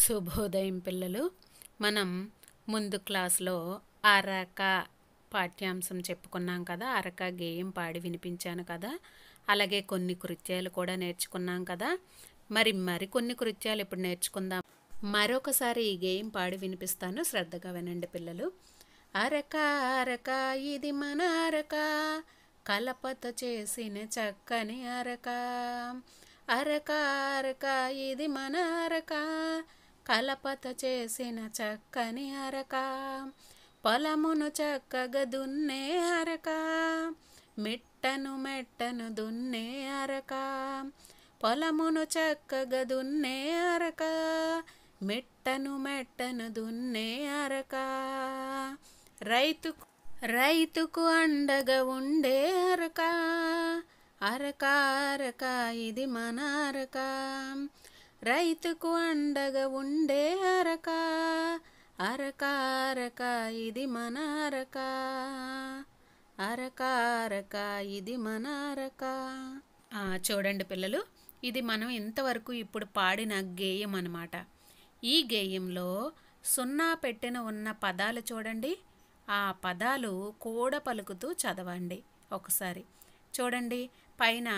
శుభోదయం పిల్లలు మనం ముందు క్లాస్లో అరక పాఠ్యాంశం చెప్పుకున్నాం కదా అరక గేయం పాడి వినిపించాను కదా అలాగే కొన్ని కృత్యాలు కూడా నేర్చుకున్నాం కదా మరి మరికొన్ని కృత్యాలు ఇప్పుడు నేర్చుకుందాం మరొకసారి ఈ గేయం పాడి వినిపిస్తాను శ్రద్ధగా వినండి పిల్లలు అరక అరక ఇది మన అరక కలపత చేసిన చక్కని అరక అరక అరక ఇది మన అరక కలపత చేసిన చక్కని అరక పొలమును చక్కగా దున్నే అరక మిట్టను మెట్టను దున్నే అరక పొలమును చక్కగా దున్నే అరక మిట్టను మెట్టను దున్నే అరక రైతుకు రైతుకు అండగా ఉండే అరక అరక అరక ఇది మన అరక రైతుకు అండగా ఉండే అరక అరక అరక ఇది మన అరక అరక అరక ఇది మన అరక చూడండి పిల్లలు ఇది మనం ఇంతవరకు ఇప్పుడు పాడిన గేయం అనమాట ఈ గేయంలో సున్నా పెట్టిన ఉన్న పదాలు చూడండి ఆ పదాలు కూడ పలుకుతూ చదవండి ఒకసారి చూడండి పైన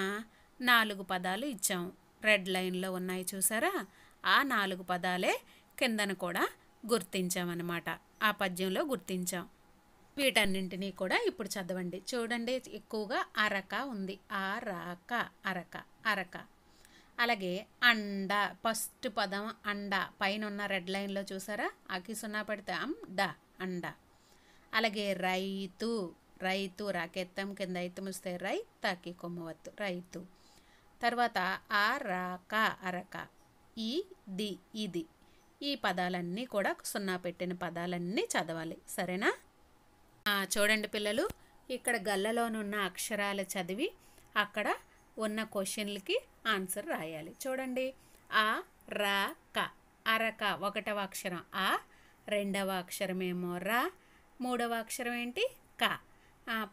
నాలుగు పదాలు ఇచ్చాము రెడ్ లైన్లో ఉన్నాయి చూసారా ఆ నాలుగు పదాలే కిందన కూడా గుర్తించామన్నమాట ఆ పద్యంలో గుర్తించాం వీటన్నింటినీ కూడా ఇప్పుడు చదవండి చూడండి ఎక్కువగా అరక ఉంది అరక అరక అరక అలాగే అండ ఫస్ట్ పదం అండ పైన ఉన్న రెడ్ లైన్లో చూసారా అకి సున్నా పెడితే డ అండ అలాగే రైతు రైతు రాకెత్తం కింద అయితే ముస్తే రైతాకి కొమ్మవత్తు రైతు తర్వాత ఆ రాక అరక ఈ ది ఇది ఈ పదాలన్నీ కూడా సున్నా పెట్టిన పదాలన్నీ చదవాలి సరేనా చూడండి పిల్లలు ఇక్కడ గల్లలోనున్న అక్షరాలు చదివి అక్కడ ఉన్న క్వశ్చన్లకి ఆన్సర్ రాయాలి చూడండి ఆ రా క అరక ఒకటవ అక్షరం ఆ రెండవ అక్షరం ఏమో రా మూడవ అక్షరం ఏంటి క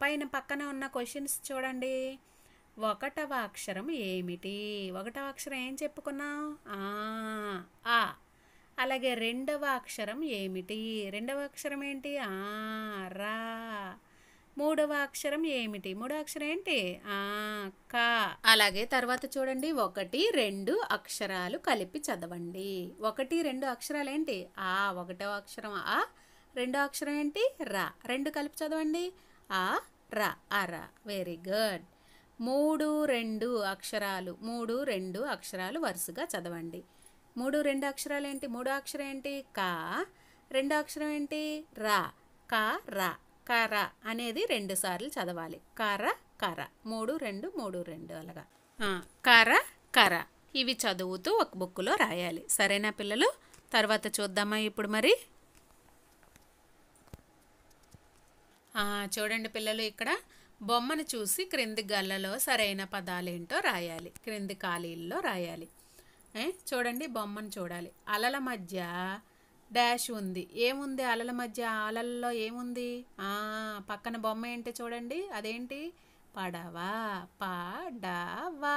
పైన పక్కన ఉన్న క్వశ్చన్స్ చూడండి ఒకటవ అక్షరం ఏమిటి ఒకటవ అక్షరం ఏం చెప్పుకున్నాం ఆ అలాగే రెండవ అక్షరం ఏమిటి రెండవ అక్షరం ఏంటి ఆ రా మూడవ అక్షరం ఏమిటి మూడవ అక్షరం ఏంటి ఆ కా అలాగే తర్వాత చూడండి ఒకటి రెండు అక్షరాలు కలిపి చదవండి ఒకటి రెండు అక్షరాలు ఏంటి ఆ ఒకటవ అక్షరం ఆ రెండో అక్షరం ఏంటి రా రెండు కలిపి చదవండి ఆ రా రా వెరీ గుడ్ మూడు రెండు అక్షరాలు మూడు రెండు అక్షరాలు వరుసగా చదవండి మూడు రెండు అక్షరాలు ఏంటి మూడో అక్షరం ఏంటి కా రెండో అక్షరం ఏంటి రా కా రా కర అనేది రెండు సార్లు చదవాలి కర కర మూడు రెండు మూడు రెండు అలాగా కర కర ఇవి చదువుతూ ఒక బుక్లో రాయాలి సరేనా పిల్లలు తర్వాత చూద్దామా ఇప్పుడు మరి చూడండి పిల్లలు ఇక్కడ బొమ్మను చూసి క్రింది గల్లలో సరైన పదాలేంటో రాయాలి క్రింది ఖాళీల్లో రాయాలి చూడండి బొమ్మను చూడాలి అలల మధ్య డాష్ ఉంది ఏముంది అలల మధ్య అలల్లో ఏముంది పక్కన బొమ్మ ఏంటి చూడండి అదేంటి పడవా పాడవా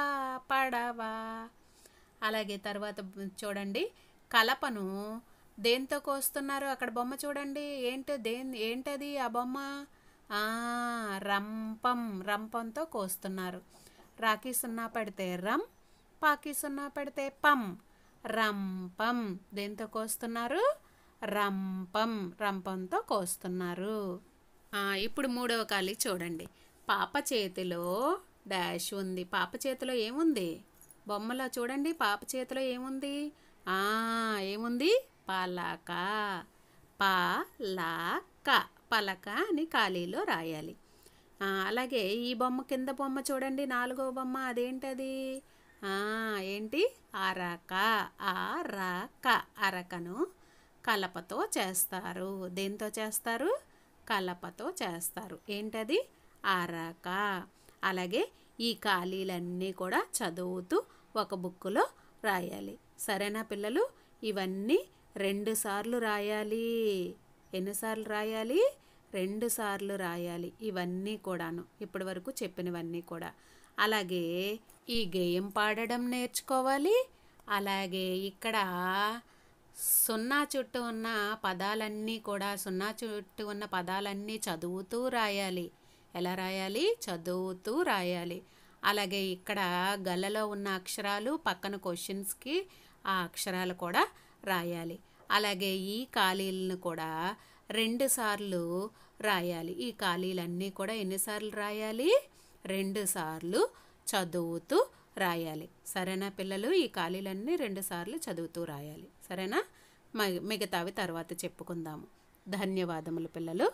పడవా అలాగే తర్వాత చూడండి కలపను దేంతో కోస్తున్నారు అక్కడ బొమ్మ చూడండి ఏంటి దేని ఏంటది ఆ బొమ్మ రంపం రంపంతో కోస్తున్నారు రాఖీ సున్నా పడితే రం పాకి సున్నా పడితే పం రంపం దేంతో కోస్తున్నారు రంపం రంపంతో కోస్తున్నారు ఇప్పుడు మూడవ ఖాళీ చూడండి పాప చేతిలో డాష్ ఉంది పాప చేతిలో ఏముంది బొమ్మలో చూడండి పాప చేతిలో ఏముంది ఏముంది పాలాక పాలాక పలక అని ఖాళీలో రాయాలి అలాగే ఈ బొమ్మ కింద బొమ్మ చూడండి నాలుగో బొమ్మ అదేంటది ఏంటి అరక అరక అరకను కలపతో చేస్తారు దేంతో చేస్తారు కలపతో చేస్తారు ఏంటది అరక అలాగే ఈ ఖాళీలన్నీ కూడా చదువుతూ ఒక బుక్కులో రాయాలి సరేనా పిల్లలు ఇవన్నీ రెండుసార్లు రాయాలి ఎన్నిసార్లు రాయాలి రెండుసార్లు రాయాలి ఇవన్నీ కూడాను ఇప్పటి వరకు చెప్పినవన్నీ కూడా అలాగే ఈ గేయం పాడడం నేర్చుకోవాలి అలాగే ఇక్కడ సున్నా చుట్టూ ఉన్న పదాలన్నీ కూడా సున్నా చుట్టూ ఉన్న పదాలన్నీ చదువుతూ రాయాలి ఎలా రాయాలి చదువుతూ రాయాలి అలాగే ఇక్కడ గలలో ఉన్న అక్షరాలు పక్కన క్వశ్చన్స్కి ఆ అక్షరాలు కూడా రాయాలి అలాగే ఈ ఖాళీలను కూడా రెండుసార్లు రాయాలి ఈ ఖాళీలన్నీ కూడా ఎన్నిసార్లు రాయాలి రెండుసార్లు చదువుతూ రాయాలి సరేనా పిల్లలు ఈ ఖాళీలన్నీ రెండుసార్లు చదువుతూ రాయాలి సరేనా మిగతావి తర్వాత చెప్పుకుందాము ధన్యవాదములు పిల్లలు